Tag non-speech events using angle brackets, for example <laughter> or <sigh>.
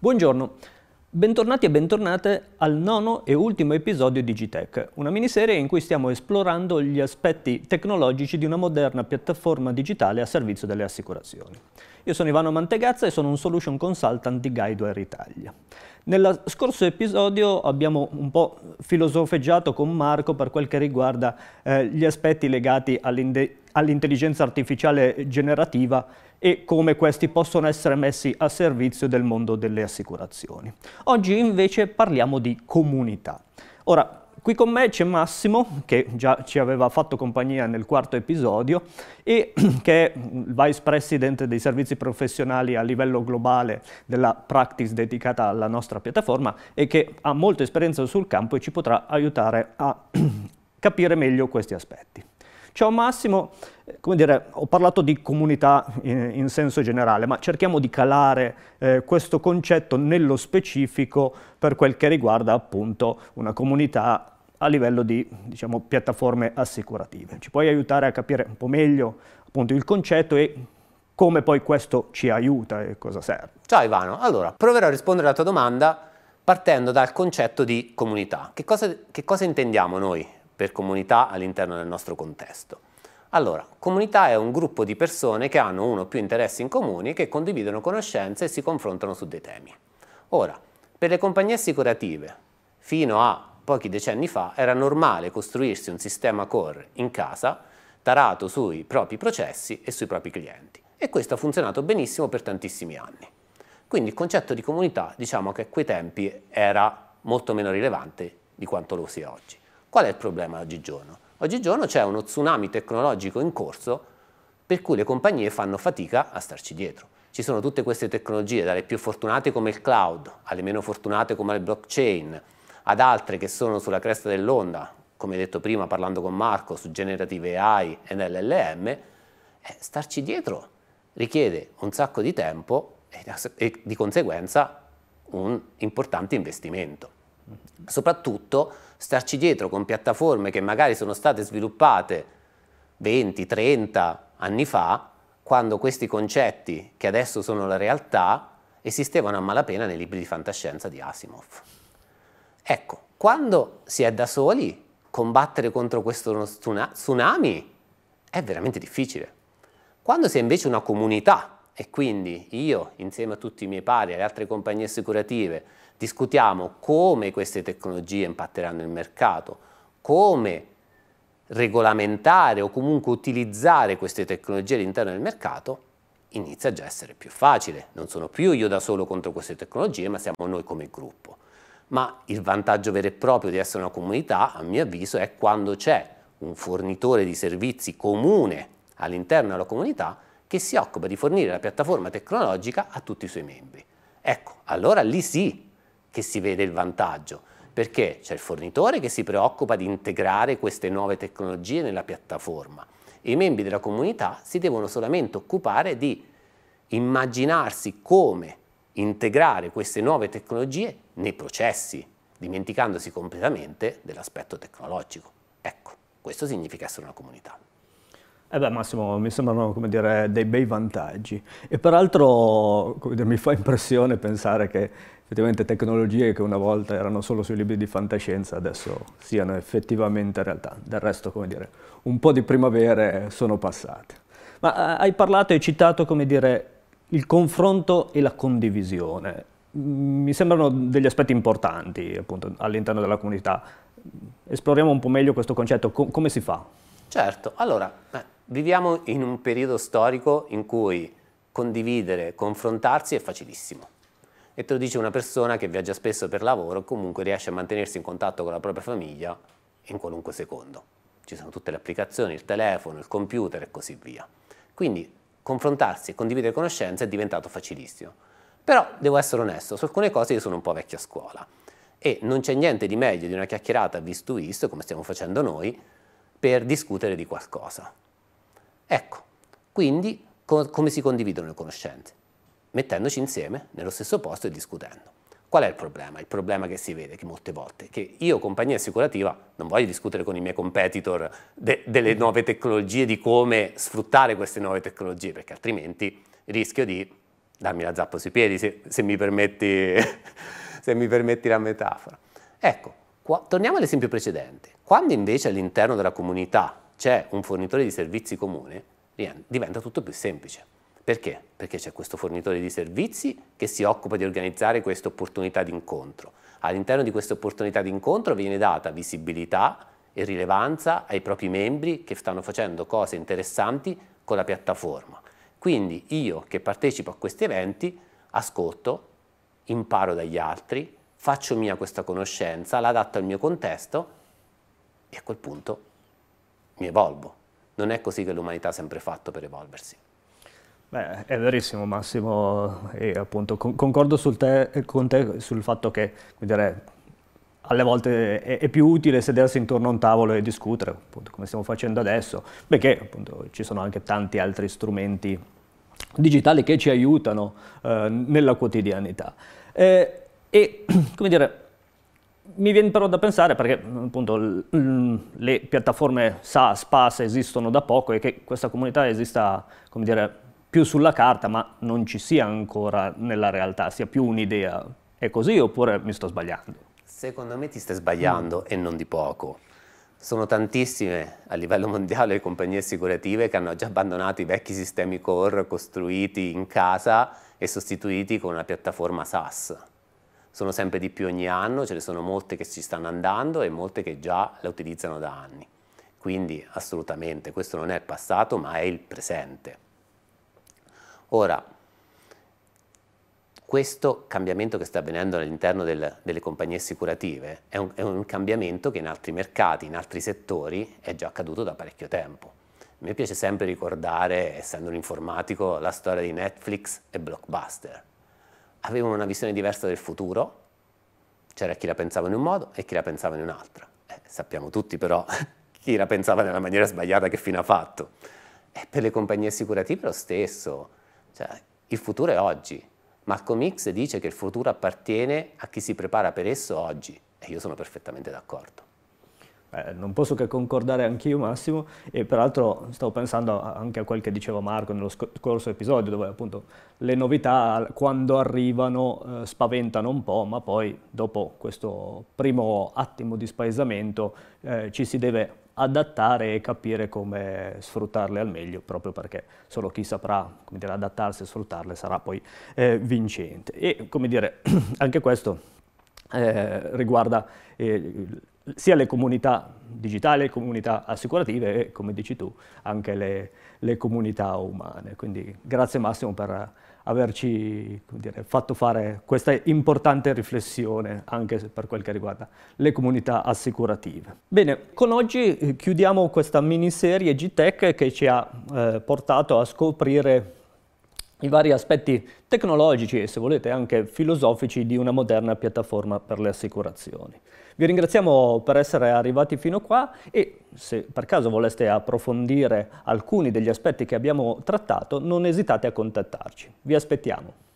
Buongiorno, bentornati e bentornate al nono e ultimo episodio di Gitech, una miniserie in cui stiamo esplorando gli aspetti tecnologici di una moderna piattaforma digitale a servizio delle assicurazioni. Io sono Ivano Mantegazza e sono un Solution Consultant di Guideware Italia. Nello scorso episodio abbiamo un po' filosofeggiato con Marco per quel che riguarda eh, gli aspetti legati all'intelligenza artificiale generativa e come questi possono essere messi a servizio del mondo delle assicurazioni. Oggi invece parliamo di comunità. Ora, Qui con me c'è Massimo, che già ci aveva fatto compagnia nel quarto episodio, e <clears throat> che è il Vice President dei servizi professionali a livello globale della practice dedicata alla nostra piattaforma e che ha molta esperienza sul campo e ci potrà aiutare a <clears throat> capire meglio questi aspetti. Ciao Massimo, eh, come dire, ho parlato di comunità in, in senso generale, ma cerchiamo di calare eh, questo concetto nello specifico per quel che riguarda appunto una comunità a livello di diciamo, piattaforme assicurative. Ci puoi aiutare a capire un po' meglio appunto il concetto e come poi questo ci aiuta e cosa serve. Ciao Ivano, allora proverò a rispondere alla tua domanda partendo dal concetto di comunità. Che cosa, che cosa intendiamo noi per comunità all'interno del nostro contesto. Allora, comunità è un gruppo di persone che hanno uno o più interessi in comune, che condividono conoscenze e si confrontano su dei temi. Ora, per le compagnie assicurative, fino a pochi decenni fa, era normale costruirsi un sistema core in casa, tarato sui propri processi e sui propri clienti. E questo ha funzionato benissimo per tantissimi anni. Quindi il concetto di comunità, diciamo che a quei tempi era molto meno rilevante di quanto lo sia oggi. Qual è il problema oggigiorno? Oggigiorno c'è uno tsunami tecnologico in corso per cui le compagnie fanno fatica a starci dietro. Ci sono tutte queste tecnologie, dalle più fortunate come il cloud, alle meno fortunate come il blockchain, ad altre che sono sulla cresta dell'onda, come detto prima parlando con Marco, su generative AI e LLM, eh, starci dietro richiede un sacco di tempo e, e di conseguenza un importante investimento. Soprattutto starci dietro con piattaforme che magari sono state sviluppate 20, 30 anni fa, quando questi concetti, che adesso sono la realtà, esistevano a malapena nei libri di fantascienza di Asimov. Ecco, quando si è da soli, combattere contro questo tsunami è veramente difficile. Quando si è invece una comunità, e quindi io, insieme a tutti i miei pari, alle altre compagnie assicurative, Discutiamo come queste tecnologie impatteranno il mercato, come regolamentare o comunque utilizzare queste tecnologie all'interno del mercato inizia già a essere più facile. Non sono più io da solo contro queste tecnologie, ma siamo noi come gruppo. Ma il vantaggio vero e proprio di essere una comunità, a mio avviso, è quando c'è un fornitore di servizi comune all'interno della comunità che si occupa di fornire la piattaforma tecnologica a tutti i suoi membri. Ecco, allora lì sì che si vede il vantaggio, perché c'è il fornitore che si preoccupa di integrare queste nuove tecnologie nella piattaforma e i membri della comunità si devono solamente occupare di immaginarsi come integrare queste nuove tecnologie nei processi, dimenticandosi completamente dell'aspetto tecnologico. Ecco, questo significa essere una comunità. Eh beh Massimo, mi sembrano dire, dei bei vantaggi e peraltro dire, mi fa impressione pensare che effettivamente tecnologie che una volta erano solo sui libri di fantascienza adesso siano effettivamente realtà. Del resto, come dire, un po' di primavere sono passate. Ma eh, hai parlato, hai citato, come dire, il confronto e la condivisione. Mm, mi sembrano degli aspetti importanti appunto all'interno della comunità. Esploriamo un po' meglio questo concetto, Com come si fa? Certo, allora, beh Viviamo in un periodo storico in cui condividere, confrontarsi è facilissimo. E te lo dice una persona che viaggia spesso per lavoro e comunque riesce a mantenersi in contatto con la propria famiglia in qualunque secondo. Ci sono tutte le applicazioni, il telefono, il computer e così via. Quindi confrontarsi e condividere conoscenze è diventato facilissimo. Però devo essere onesto, su alcune cose io sono un po' vecchia scuola e non c'è niente di meglio di una chiacchierata visto visto, come stiamo facendo noi, per discutere di qualcosa. Ecco, quindi co come si condividono le conoscenze? Mettendoci insieme nello stesso posto e discutendo. Qual è il problema? Il problema che si vede che molte volte, che io compagnia assicurativa non voglio discutere con i miei competitor de delle nuove tecnologie, di come sfruttare queste nuove tecnologie, perché altrimenti rischio di darmi la zappa sui piedi, se, se, mi, permetti, <laughs> se mi, permetti, la metafora. Ecco, qua, torniamo all'esempio precedente. Quando invece all'interno della comunità c'è un fornitore di servizi comune, diventa tutto più semplice. Perché? Perché c'è questo fornitore di servizi che si occupa di organizzare questa opportunità di incontro. All'interno di questa opportunità di incontro viene data visibilità e rilevanza ai propri membri che stanno facendo cose interessanti con la piattaforma. Quindi io che partecipo a questi eventi ascolto, imparo dagli altri, faccio mia questa conoscenza, la adatto al mio contesto e a quel punto mi evolvo. Non è così che l'umanità ha sempre fatto per evolversi. Beh, è verissimo Massimo, e appunto con concordo te, con te sul fatto che dire, alle volte è, è, più utile sedersi intorno a un tavolo e discutere, appunto come stiamo facendo adesso, perché appunto ci sono anche tanti altri strumenti digitali che ci aiutano eh, nella quotidianità. Eh, e <clears throat> come dire, mi viene però da pensare, perché mm, appunto mm, le piattaforme SaaS, PaaS esistono da poco e che questa comunità esista, come dire, più sulla carta, ma non ci sia ancora nella realtà, sia più un'idea. È così oppure mi sto sbagliando? Secondo me ti stai sbagliando mm. e non di poco. Sono tantissime a livello mondiale le compagnie assicurative che hanno già abbandonato i vecchi sistemi core costruiti in casa e sostituiti con una piattaforma SaaS sono sempre di più ogni anno, ce ne sono molte che ci stanno andando e molte che già le utilizzano da anni. Quindi assolutamente questo non è il passato ma è il presente. Ora, questo cambiamento che sta avvenendo all'interno del, delle compagnie assicurative è un, è un, cambiamento che in altri mercati, in altri settori è già accaduto da parecchio tempo. A me piace sempre ricordare, essendo un informatico, la storia di Netflix e Blockbuster avevano una visione diversa del futuro, c'era chi la pensava in un modo e chi la pensava in un'altra. Eh, sappiamo tutti però <laughs> chi la pensava nella maniera sbagliata che fine ha fatto. E per le compagnie assicurative lo stesso, cioè, il futuro è oggi. Malcolm X dice che il futuro appartiene a chi si prepara per esso oggi e io sono perfettamente d'accordo. Eh, non posso che concordare anch'io Massimo e peraltro stavo pensando anche a quel che diceva Marco nello scorso episodio dove appunto le novità quando arrivano eh, spaventano un po' ma poi dopo questo primo attimo di spaesamento eh, ci si deve adattare e capire come sfruttarle al meglio proprio perché solo chi saprà dire, adattarsi e sfruttarle sarà poi eh, vincente e come dire <clears throat> anche questo eh, riguarda eh, sia le comunità digitali, le comunità assicurative e, come dici tu, anche le, le comunità umane. Quindi grazie Massimo per averci dire, fatto fare questa importante riflessione anche per quel che riguarda le comunità assicurative. Bene, con oggi eh, chiudiamo questa miniserie G-Tech che ci ha eh, portato a scoprire i vari aspetti tecnologici e se volete anche filosofici di una moderna piattaforma per le assicurazioni. Vi ringraziamo per essere arrivati fino qua e se per caso voleste approfondire alcuni degli aspetti che abbiamo trattato non esitate a contattarci. Vi aspettiamo.